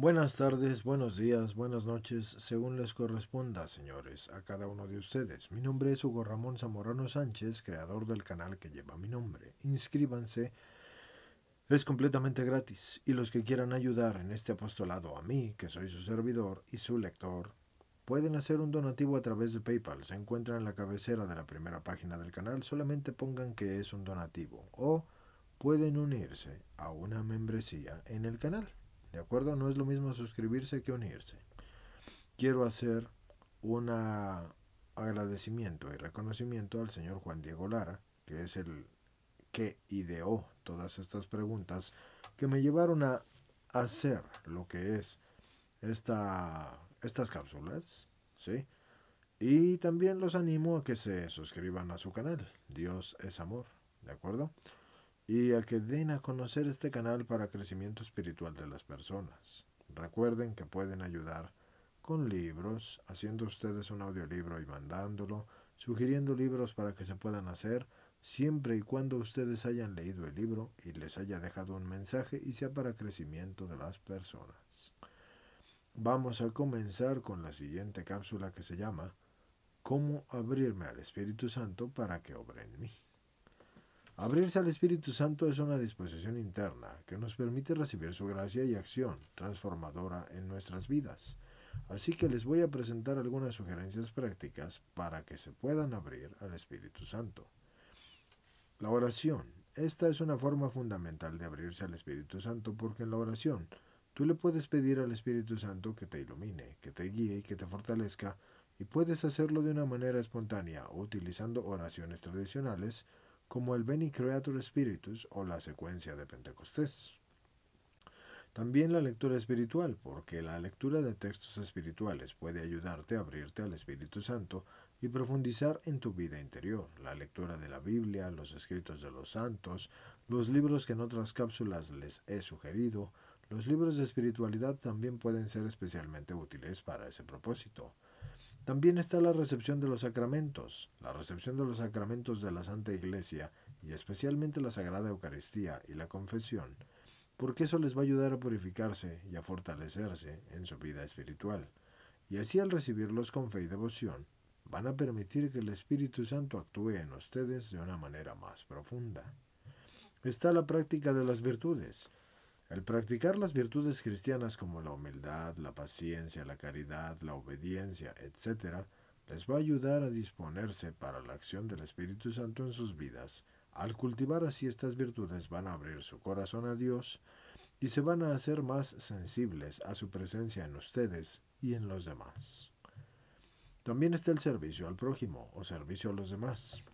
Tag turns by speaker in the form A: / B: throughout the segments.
A: Buenas tardes, buenos días, buenas noches, según les corresponda, señores, a cada uno de ustedes. Mi nombre es Hugo Ramón Zamorano Sánchez, creador del canal que lleva mi nombre. Inscríbanse, es completamente gratis, y los que quieran ayudar en este apostolado a mí, que soy su servidor y su lector, pueden hacer un donativo a través de PayPal. Se encuentra en la cabecera de la primera página del canal, solamente pongan que es un donativo, o pueden unirse a una membresía en el canal. ¿De acuerdo? No es lo mismo suscribirse que unirse. Quiero hacer un agradecimiento y reconocimiento al señor Juan Diego Lara, que es el que ideó todas estas preguntas que me llevaron a hacer lo que es esta, estas cápsulas, ¿sí? Y también los animo a que se suscriban a su canal. Dios es amor, ¿de acuerdo? y a que den a conocer este canal para crecimiento espiritual de las personas. Recuerden que pueden ayudar con libros, haciendo ustedes un audiolibro y mandándolo, sugiriendo libros para que se puedan hacer, siempre y cuando ustedes hayan leído el libro y les haya dejado un mensaje y sea para crecimiento de las personas. Vamos a comenzar con la siguiente cápsula que se llama ¿Cómo abrirme al Espíritu Santo para que obre en mí? Abrirse al Espíritu Santo es una disposición interna que nos permite recibir su gracia y acción transformadora en nuestras vidas. Así que les voy a presentar algunas sugerencias prácticas para que se puedan abrir al Espíritu Santo. La oración. Esta es una forma fundamental de abrirse al Espíritu Santo porque en la oración tú le puedes pedir al Espíritu Santo que te ilumine, que te guíe y que te fortalezca y puedes hacerlo de una manera espontánea utilizando oraciones tradicionales como el Beni Creator Spiritus o la secuencia de Pentecostés. También la lectura espiritual, porque la lectura de textos espirituales puede ayudarte a abrirte al Espíritu Santo y profundizar en tu vida interior. La lectura de la Biblia, los escritos de los santos, los libros que en otras cápsulas les he sugerido, los libros de espiritualidad también pueden ser especialmente útiles para ese propósito. También está la recepción de los sacramentos. La recepción de los sacramentos de la Santa Iglesia, y especialmente la Sagrada Eucaristía y la confesión, porque eso les va a ayudar a purificarse y a fortalecerse en su vida espiritual. Y así al recibirlos con fe y devoción, van a permitir que el Espíritu Santo actúe en ustedes de una manera más profunda. Está la práctica de las virtudes. El practicar las virtudes cristianas como la humildad, la paciencia, la caridad, la obediencia, etc., les va a ayudar a disponerse para la acción del Espíritu Santo en sus vidas. Al cultivar así estas virtudes van a abrir su corazón a Dios y se van a hacer más sensibles a su presencia en ustedes y en los demás. También está el servicio al prójimo o servicio a los demás.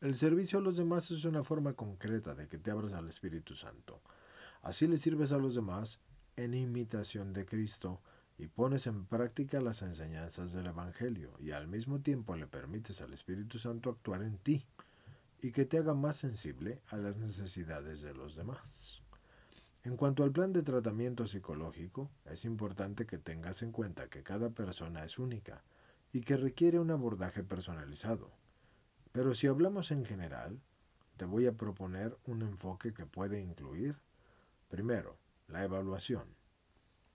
A: El servicio a los demás es una forma concreta de que te abras al Espíritu Santo. Así le sirves a los demás en imitación de Cristo y pones en práctica las enseñanzas del Evangelio y al mismo tiempo le permites al Espíritu Santo actuar en ti y que te haga más sensible a las necesidades de los demás. En cuanto al plan de tratamiento psicológico, es importante que tengas en cuenta que cada persona es única y que requiere un abordaje personalizado. Pero si hablamos en general, te voy a proponer un enfoque que puede incluir Primero, la evaluación.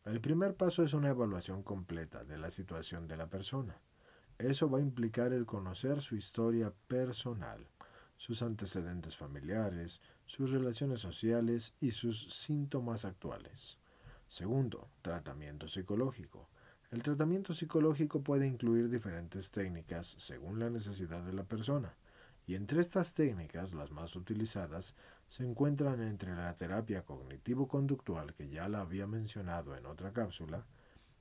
A: El primer paso es una evaluación completa de la situación de la persona. Eso va a implicar el conocer su historia personal, sus antecedentes familiares, sus relaciones sociales y sus síntomas actuales. Segundo, tratamiento psicológico. El tratamiento psicológico puede incluir diferentes técnicas según la necesidad de la persona, y entre estas técnicas las más utilizadas se encuentran entre la terapia cognitivo-conductual que ya la había mencionado en otra cápsula,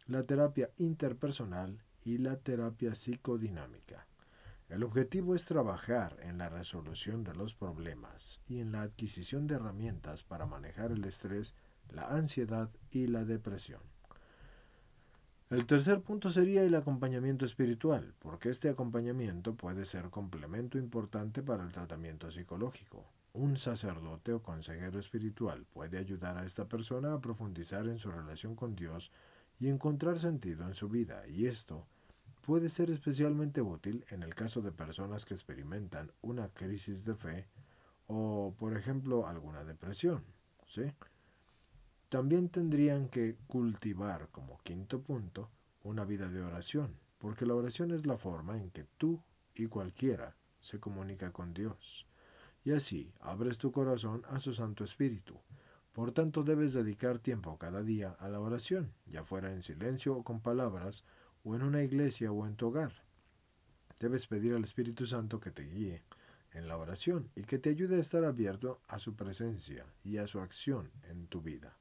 A: la terapia interpersonal y la terapia psicodinámica. El objetivo es trabajar en la resolución de los problemas y en la adquisición de herramientas para manejar el estrés, la ansiedad y la depresión. El tercer punto sería el acompañamiento espiritual, porque este acompañamiento puede ser complemento importante para el tratamiento psicológico. Un sacerdote o consejero espiritual puede ayudar a esta persona a profundizar en su relación con Dios y encontrar sentido en su vida, y esto puede ser especialmente útil en el caso de personas que experimentan una crisis de fe o, por ejemplo, alguna depresión. ¿sí? También tendrían que cultivar, como quinto punto, una vida de oración, porque la oración es la forma en que tú y cualquiera se comunica con Dios. Y así abres tu corazón a su Santo Espíritu. Por tanto, debes dedicar tiempo cada día a la oración, ya fuera en silencio o con palabras, o en una iglesia o en tu hogar. Debes pedir al Espíritu Santo que te guíe en la oración y que te ayude a estar abierto a su presencia y a su acción en tu vida.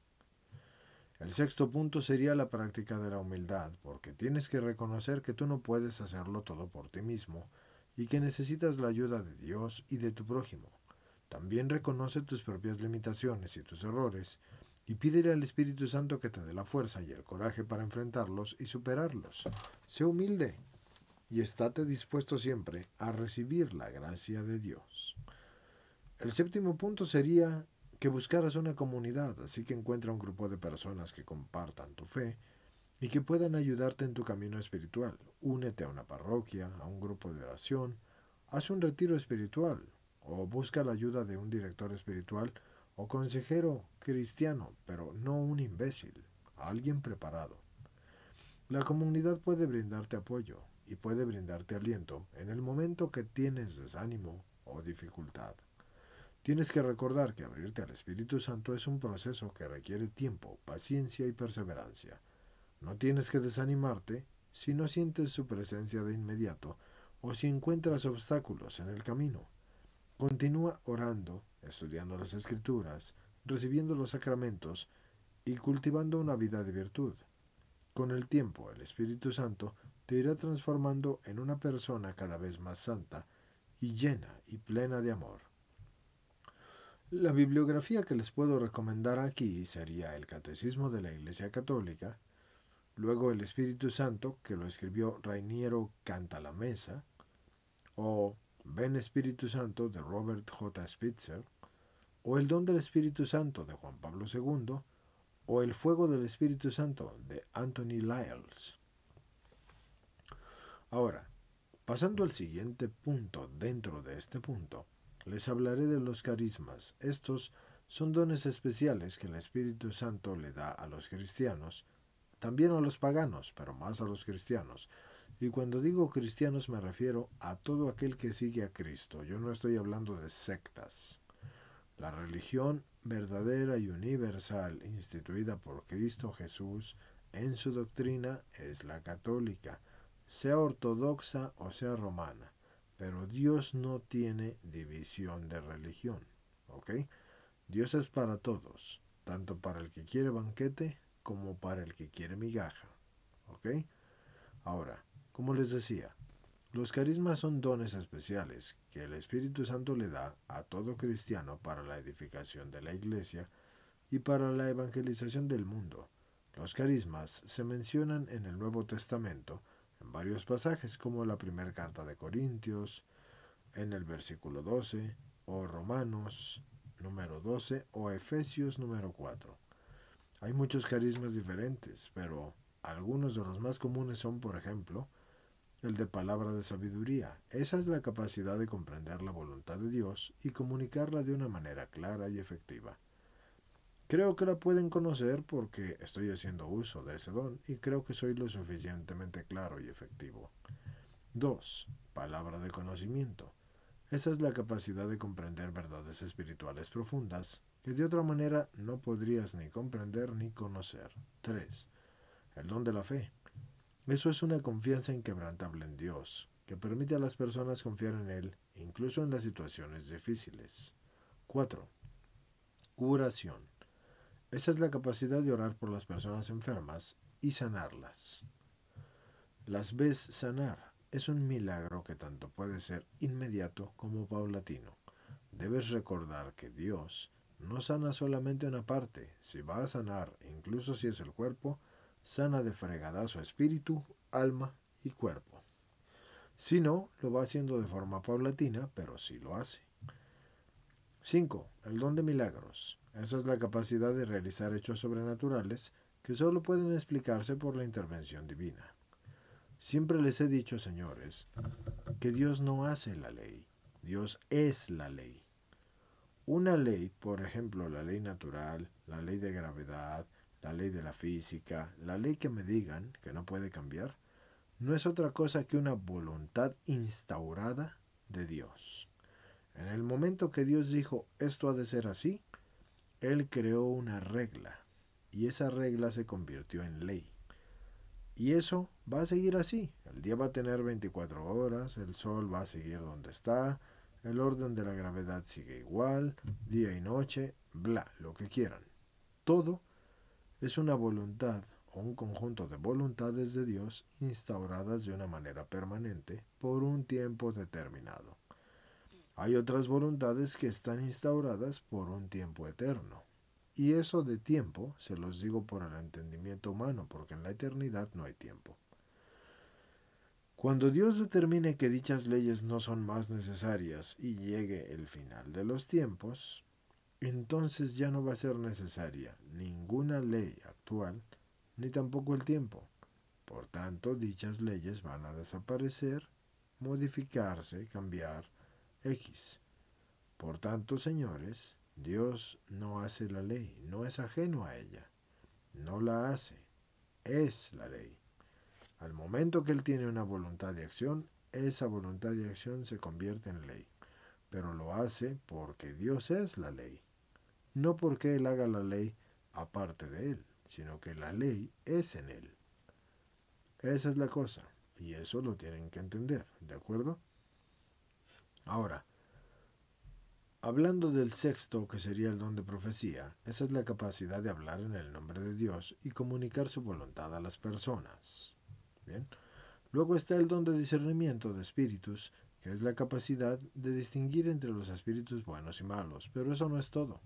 A: El sexto punto sería la práctica de la humildad, porque tienes que reconocer que tú no puedes hacerlo todo por ti mismo y que necesitas la ayuda de Dios y de tu prójimo. También reconoce tus propias limitaciones y tus errores y pídele al Espíritu Santo que te dé la fuerza y el coraje para enfrentarlos y superarlos. Sé humilde y estate dispuesto siempre a recibir la gracia de Dios. El séptimo punto sería que buscaras una comunidad, así que encuentra un grupo de personas que compartan tu fe y que puedan ayudarte en tu camino espiritual. Únete a una parroquia, a un grupo de oración, haz un retiro espiritual o busca la ayuda de un director espiritual o consejero cristiano, pero no un imbécil, alguien preparado. La comunidad puede brindarte apoyo y puede brindarte aliento en el momento que tienes desánimo o dificultad. Tienes que recordar que abrirte al Espíritu Santo es un proceso que requiere tiempo, paciencia y perseverancia. No tienes que desanimarte si no sientes su presencia de inmediato o si encuentras obstáculos en el camino. Continúa orando, estudiando las escrituras, recibiendo los sacramentos y cultivando una vida de virtud. Con el tiempo, el Espíritu Santo te irá transformando en una persona cada vez más santa y llena y plena de amor. La bibliografía que les puedo recomendar aquí sería el Catecismo de la Iglesia Católica, luego el Espíritu Santo, que lo escribió Rainiero mesa o Ven Espíritu Santo de Robert J. Spitzer, o El Don del Espíritu Santo de Juan Pablo II, o El Fuego del Espíritu Santo de Anthony Lyles. Ahora, pasando al siguiente punto dentro de este punto, les hablaré de los carismas. Estos son dones especiales que el Espíritu Santo le da a los cristianos, también a los paganos, pero más a los cristianos. Y cuando digo cristianos me refiero a todo aquel que sigue a Cristo. Yo no estoy hablando de sectas. La religión verdadera y universal instituida por Cristo Jesús en su doctrina es la católica, sea ortodoxa o sea romana. Pero Dios no tiene división de religión, ¿ok? Dios es para todos, tanto para el que quiere banquete como para el que quiere migaja, ¿ok? Ahora, como les decía, los carismas son dones especiales que el Espíritu Santo le da a todo cristiano para la edificación de la iglesia y para la evangelización del mundo. Los carismas se mencionan en el Nuevo Testamento en varios pasajes como la primera carta de Corintios, en el versículo 12, o Romanos número 12, o Efesios número 4. Hay muchos carismas diferentes, pero algunos de los más comunes son, por ejemplo, el de palabra de sabiduría. Esa es la capacidad de comprender la voluntad de Dios y comunicarla de una manera clara y efectiva. Creo que la pueden conocer porque estoy haciendo uso de ese don y creo que soy lo suficientemente claro y efectivo. 2. Palabra de conocimiento. Esa es la capacidad de comprender verdades espirituales profundas que de otra manera no podrías ni comprender ni conocer. 3. El don de la fe. Eso es una confianza inquebrantable en Dios, que permite a las personas confiar en Él, incluso en las situaciones difíciles. 4. Curación. Esa es la capacidad de orar por las personas enfermas y sanarlas. Las ves sanar. Es un milagro que tanto puede ser inmediato como paulatino. Debes recordar que Dios no sana solamente una parte. Si va a sanar, incluso si es el cuerpo, sana de fregadazo espíritu, alma y cuerpo. Si no, lo va haciendo de forma paulatina, pero sí lo hace. 5. El don de milagros. Esa es la capacidad de realizar hechos sobrenaturales que solo pueden explicarse por la intervención divina. Siempre les he dicho, señores, que Dios no hace la ley, Dios es la ley. Una ley, por ejemplo, la ley natural, la ley de gravedad, la ley de la física, la ley que me digan que no puede cambiar, no es otra cosa que una voluntad instaurada de Dios. En el momento que Dios dijo esto ha de ser así, él creó una regla y esa regla se convirtió en ley. Y eso va a seguir así. El día va a tener 24 horas, el sol va a seguir donde está, el orden de la gravedad sigue igual, día y noche, bla, lo que quieran. Todo es una voluntad o un conjunto de voluntades de Dios instauradas de una manera permanente por un tiempo determinado. Hay otras voluntades que están instauradas por un tiempo eterno. Y eso de tiempo se los digo por el entendimiento humano, porque en la eternidad no hay tiempo. Cuando Dios determine que dichas leyes no son más necesarias y llegue el final de los tiempos, entonces ya no va a ser necesaria ninguna ley actual ni tampoco el tiempo. Por tanto, dichas leyes van a desaparecer, modificarse, cambiar, X. Por tanto, señores, Dios no hace la ley, no es ajeno a ella, no la hace, es la ley. Al momento que Él tiene una voluntad de acción, esa voluntad de acción se convierte en ley, pero lo hace porque Dios es la ley, no porque Él haga la ley aparte de Él, sino que la ley es en Él. Esa es la cosa, y eso lo tienen que entender, ¿de acuerdo? Ahora, hablando del sexto, que sería el don de profecía, esa es la capacidad de hablar en el nombre de Dios y comunicar su voluntad a las personas. Bien. Luego está el don de discernimiento de espíritus, que es la capacidad de distinguir entre los espíritus buenos y malos, pero eso no es todo.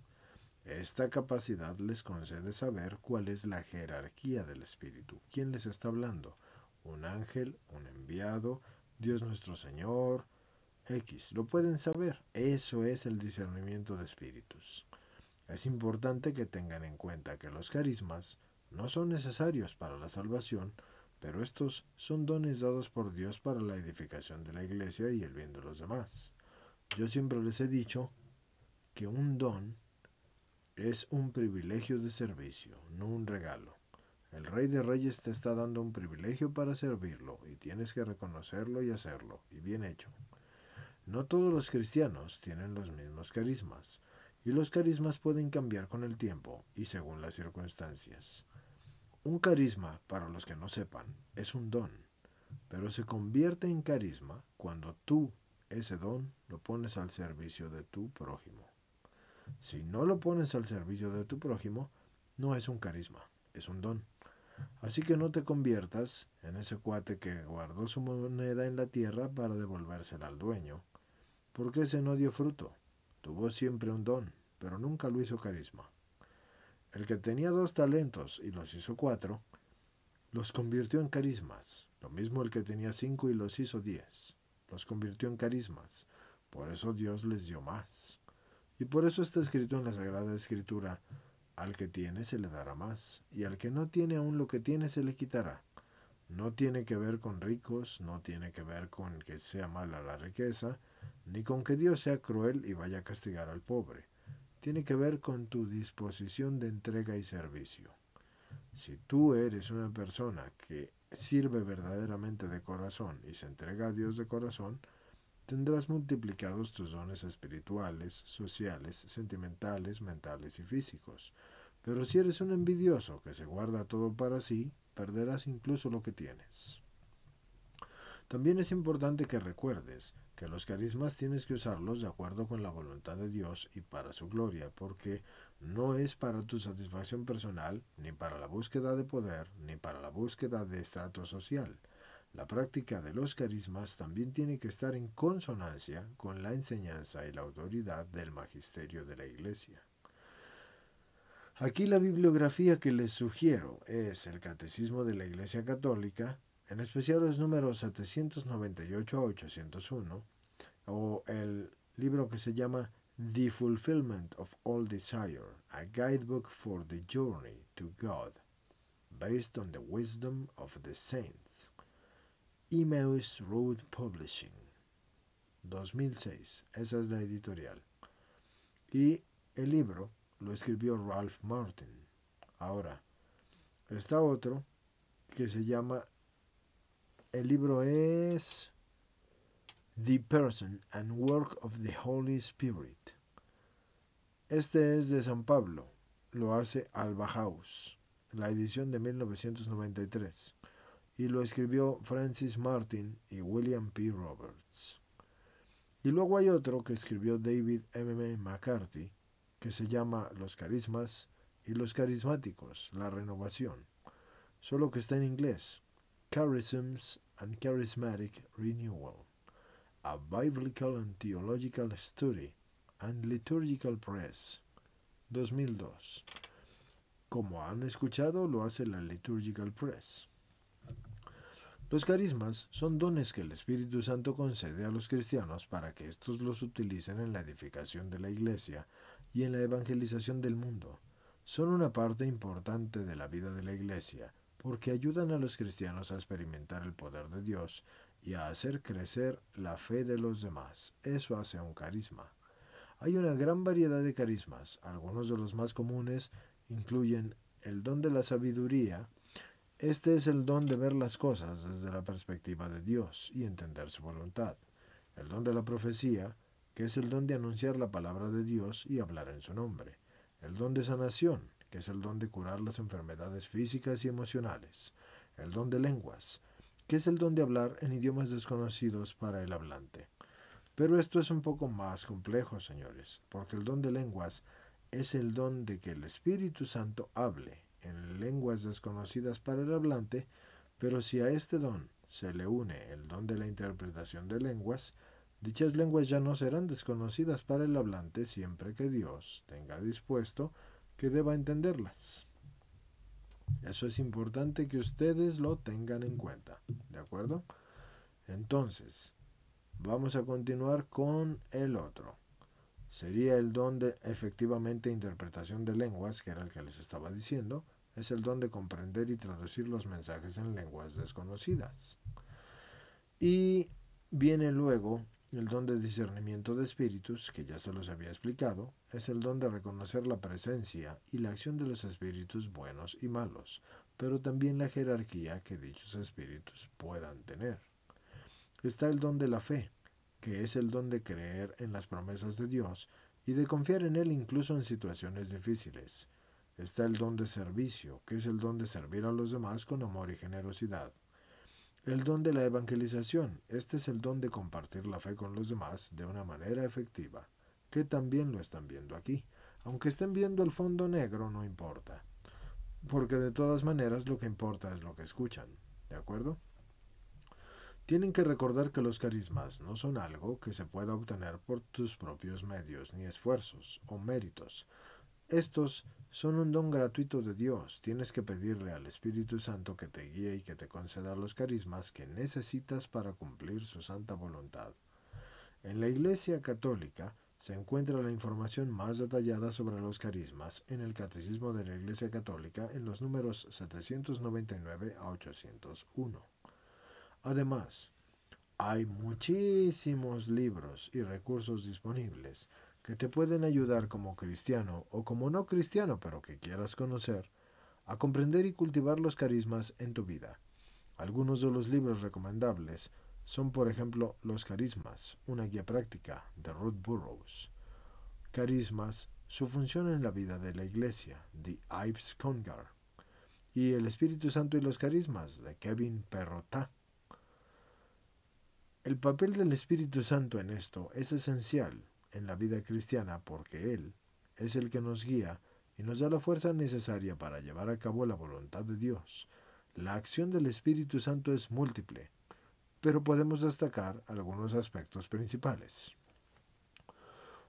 A: Esta capacidad les concede saber cuál es la jerarquía del espíritu, quién les está hablando, un ángel, un enviado, Dios nuestro Señor, X. Lo pueden saber. Eso es el discernimiento de espíritus. Es importante que tengan en cuenta que los carismas no son necesarios para la salvación, pero estos son dones dados por Dios para la edificación de la iglesia y el bien de los demás. Yo siempre les he dicho que un don es un privilegio de servicio, no un regalo. El Rey de Reyes te está dando un privilegio para servirlo y tienes que reconocerlo y hacerlo, y bien hecho. No todos los cristianos tienen los mismos carismas, y los carismas pueden cambiar con el tiempo y según las circunstancias. Un carisma, para los que no sepan, es un don, pero se convierte en carisma cuando tú ese don lo pones al servicio de tu prójimo. Si no lo pones al servicio de tu prójimo, no es un carisma, es un don. Así que no te conviertas en ese cuate que guardó su moneda en la tierra para devolvérsela al dueño porque ese no dio fruto. Tuvo siempre un don, pero nunca lo hizo carisma. El que tenía dos talentos y los hizo cuatro, los convirtió en carismas. Lo mismo el que tenía cinco y los hizo diez, los convirtió en carismas. Por eso Dios les dio más. Y por eso está escrito en la Sagrada Escritura, al que tiene se le dará más, y al que no tiene aún lo que tiene se le quitará. No tiene que ver con ricos, no tiene que ver con que sea mala la riqueza, ni con que Dios sea cruel y vaya a castigar al pobre. Tiene que ver con tu disposición de entrega y servicio. Si tú eres una persona que sirve verdaderamente de corazón y se entrega a Dios de corazón, tendrás multiplicados tus dones espirituales, sociales, sentimentales, mentales y físicos. Pero si eres un envidioso que se guarda todo para sí, perderás incluso lo que tienes. También es importante que recuerdes que los carismas tienes que usarlos de acuerdo con la voluntad de Dios y para su gloria, porque no es para tu satisfacción personal, ni para la búsqueda de poder, ni para la búsqueda de estrato social. La práctica de los carismas también tiene que estar en consonancia con la enseñanza y la autoridad del magisterio de la Iglesia. Aquí la bibliografía que les sugiero es el Catecismo de la Iglesia Católica, en especial los números 798 a 801, o el libro que se llama The Fulfillment of All Desire, a Guidebook for the Journey to God, based on the Wisdom of the Saints, emails Road Publishing, 2006, esa es la editorial. Y el libro lo escribió Ralph Martin. Ahora, está otro que se llama el libro es The Person and Work of the Holy Spirit. Este es de San Pablo. Lo hace Alba House, la edición de 1993. Y lo escribió Francis Martin y William P. Roberts. Y luego hay otro que escribió David M. McCarthy, que se llama Los Carismas y los Carismáticos, la Renovación, solo que está en inglés, Charisms and Charismatic Renewal, a Biblical and Theological Study and Liturgical Press, 2002. Como han escuchado, lo hace la Liturgical Press. Los carismas son dones que el Espíritu Santo concede a los cristianos para que éstos los utilicen en la edificación de la Iglesia y en la evangelización del mundo. Son una parte importante de la vida de la Iglesia porque ayudan a los cristianos a experimentar el poder de Dios y a hacer crecer la fe de los demás. Eso hace un carisma. Hay una gran variedad de carismas. Algunos de los más comunes incluyen el don de la sabiduría. Este es el don de ver las cosas desde la perspectiva de Dios y entender su voluntad. El don de la profecía, que es el don de anunciar la palabra de Dios y hablar en su nombre. El don de sanación, que es el don de curar las enfermedades físicas y emocionales, el don de lenguas, que es el don de hablar en idiomas desconocidos para el hablante. Pero esto es un poco más complejo, señores, porque el don de lenguas es el don de que el Espíritu Santo hable en lenguas desconocidas para el hablante, pero si a este don se le une el don de la interpretación de lenguas, dichas lenguas ya no serán desconocidas para el hablante siempre que Dios tenga dispuesto deba entenderlas. Eso es importante que ustedes lo tengan en cuenta, ¿de acuerdo? Entonces, vamos a continuar con el otro. Sería el don de efectivamente interpretación de lenguas, que era el que les estaba diciendo, es el don de comprender y traducir los mensajes en lenguas desconocidas. Y viene luego el don de discernimiento de espíritus, que ya se los había explicado, es el don de reconocer la presencia y la acción de los espíritus buenos y malos, pero también la jerarquía que dichos espíritus puedan tener. Está el don de la fe, que es el don de creer en las promesas de Dios y de confiar en Él incluso en situaciones difíciles. Está el don de servicio, que es el don de servir a los demás con amor y generosidad. El don de la evangelización. Este es el don de compartir la fe con los demás de una manera efectiva, que también lo están viendo aquí. Aunque estén viendo el fondo negro, no importa. Porque de todas maneras lo que importa es lo que escuchan. ¿De acuerdo? Tienen que recordar que los carismas no son algo que se pueda obtener por tus propios medios ni esfuerzos o méritos, estos son un don gratuito de Dios. Tienes que pedirle al Espíritu Santo que te guíe y que te conceda los carismas que necesitas para cumplir su santa voluntad. En la Iglesia Católica se encuentra la información más detallada sobre los carismas en el Catecismo de la Iglesia Católica en los números 799 a 801. Además, hay muchísimos libros y recursos disponibles que te pueden ayudar como cristiano o como no cristiano, pero que quieras conocer, a comprender y cultivar los carismas en tu vida. Algunos de los libros recomendables son, por ejemplo, Los Carismas, una guía práctica de Ruth Burroughs. Carismas, su función en la vida de la Iglesia, de Ives Congar. Y El Espíritu Santo y los Carismas, de Kevin Perrotá. El papel del Espíritu Santo en esto es esencial en la vida cristiana porque Él es el que nos guía y nos da la fuerza necesaria para llevar a cabo la voluntad de Dios. La acción del Espíritu Santo es múltiple, pero podemos destacar algunos aspectos principales.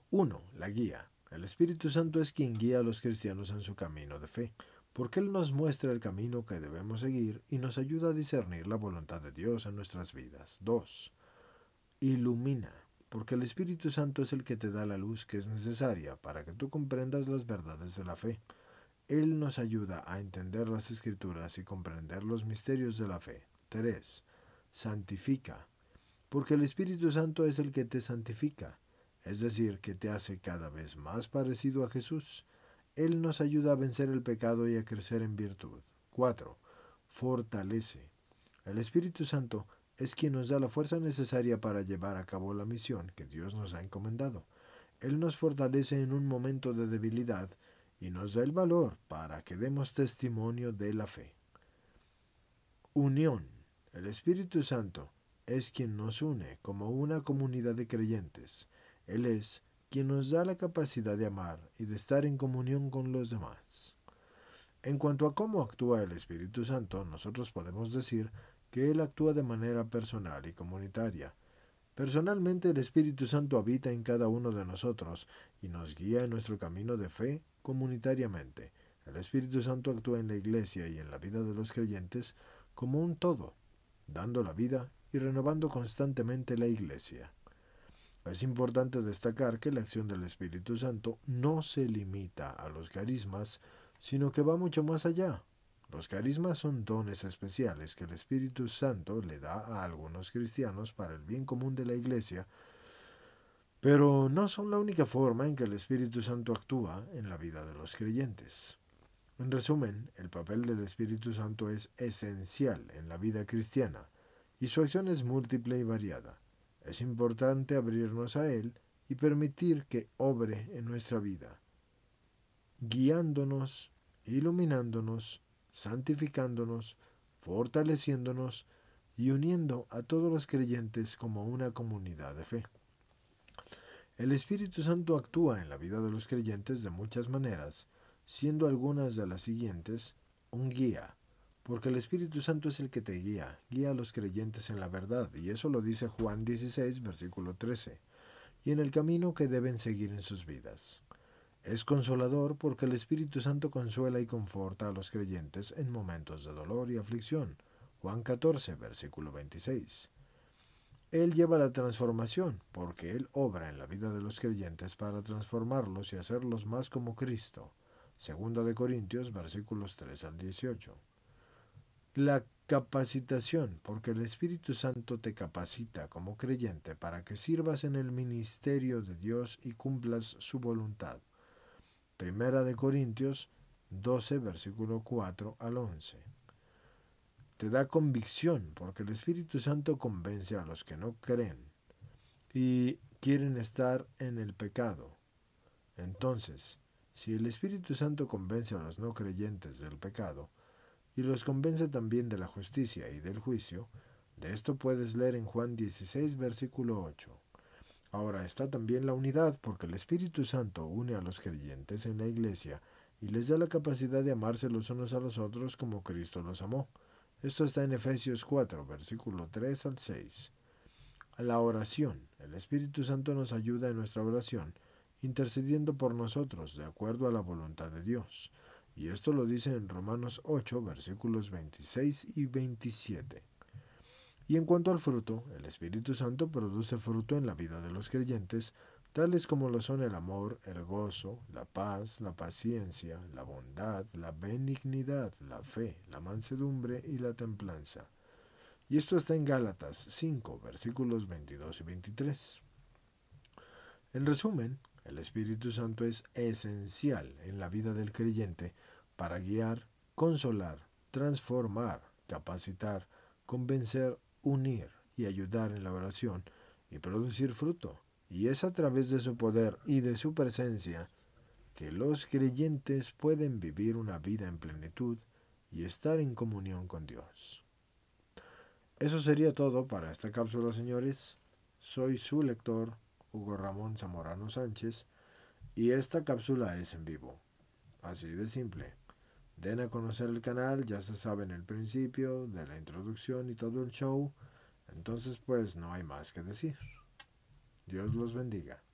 A: 1. La guía. El Espíritu Santo es quien guía a los cristianos en su camino de fe, porque Él nos muestra el camino que debemos seguir y nos ayuda a discernir la voluntad de Dios en nuestras vidas. 2. Ilumina porque el Espíritu Santo es el que te da la luz que es necesaria para que tú comprendas las verdades de la fe. Él nos ayuda a entender las escrituras y comprender los misterios de la fe. 3. Santifica, porque el Espíritu Santo es el que te santifica, es decir, que te hace cada vez más parecido a Jesús. Él nos ayuda a vencer el pecado y a crecer en virtud. 4. Fortalece. El Espíritu Santo es quien nos da la fuerza necesaria para llevar a cabo la misión que Dios nos ha encomendado. Él nos fortalece en un momento de debilidad y nos da el valor para que demos testimonio de la fe. Unión. El Espíritu Santo es quien nos une como una comunidad de creyentes. Él es quien nos da la capacidad de amar y de estar en comunión con los demás. En cuanto a cómo actúa el Espíritu Santo, nosotros podemos decir que Él actúa de manera personal y comunitaria. Personalmente el Espíritu Santo habita en cada uno de nosotros y nos guía en nuestro camino de fe comunitariamente. El Espíritu Santo actúa en la Iglesia y en la vida de los creyentes como un todo, dando la vida y renovando constantemente la Iglesia. Es importante destacar que la acción del Espíritu Santo no se limita a los carismas, sino que va mucho más allá, los carismas son dones especiales que el Espíritu Santo le da a algunos cristianos para el bien común de la Iglesia, pero no son la única forma en que el Espíritu Santo actúa en la vida de los creyentes. En resumen, el papel del Espíritu Santo es esencial en la vida cristiana y su acción es múltiple y variada. Es importante abrirnos a Él y permitir que obre en nuestra vida, guiándonos, iluminándonos, santificándonos, fortaleciéndonos y uniendo a todos los creyentes como una comunidad de fe. El Espíritu Santo actúa en la vida de los creyentes de muchas maneras, siendo algunas de las siguientes un guía, porque el Espíritu Santo es el que te guía, guía a los creyentes en la verdad, y eso lo dice Juan 16, versículo 13, y en el camino que deben seguir en sus vidas. Es consolador porque el Espíritu Santo consuela y conforta a los creyentes en momentos de dolor y aflicción. Juan 14, versículo 26. Él lleva la transformación porque Él obra en la vida de los creyentes para transformarlos y hacerlos más como Cristo. Segundo de Corintios, versículos 3 al 18. La capacitación, porque el Espíritu Santo te capacita como creyente para que sirvas en el ministerio de Dios y cumplas su voluntad. Primera de Corintios 12, versículo 4 al 11. Te da convicción porque el Espíritu Santo convence a los que no creen y quieren estar en el pecado. Entonces, si el Espíritu Santo convence a los no creyentes del pecado, y los convence también de la justicia y del juicio, de esto puedes leer en Juan 16, versículo 8. Ahora está también la unidad porque el Espíritu Santo une a los creyentes en la iglesia y les da la capacidad de amarse los unos a los otros como Cristo los amó. Esto está en Efesios 4, versículo 3 al 6. La oración. El Espíritu Santo nos ayuda en nuestra oración, intercediendo por nosotros de acuerdo a la voluntad de Dios. Y esto lo dice en Romanos 8, versículos 26 y 27. Y en cuanto al fruto, el Espíritu Santo produce fruto en la vida de los creyentes, tales como lo son el amor, el gozo, la paz, la paciencia, la bondad, la benignidad, la fe, la mansedumbre y la templanza. Y esto está en Gálatas 5, versículos 22 y 23. En resumen, el Espíritu Santo es esencial en la vida del creyente para guiar, consolar, transformar, capacitar, convencer unir y ayudar en la oración y producir fruto. Y es a través de su poder y de su presencia que los creyentes pueden vivir una vida en plenitud y estar en comunión con Dios. Eso sería todo para esta cápsula, señores. Soy su lector, Hugo Ramón Zamorano Sánchez, y esta cápsula es en vivo. Así de simple. Den a conocer el canal, ya se sabe en el principio, de la introducción y todo el show. Entonces pues no hay más que decir. Dios los bendiga.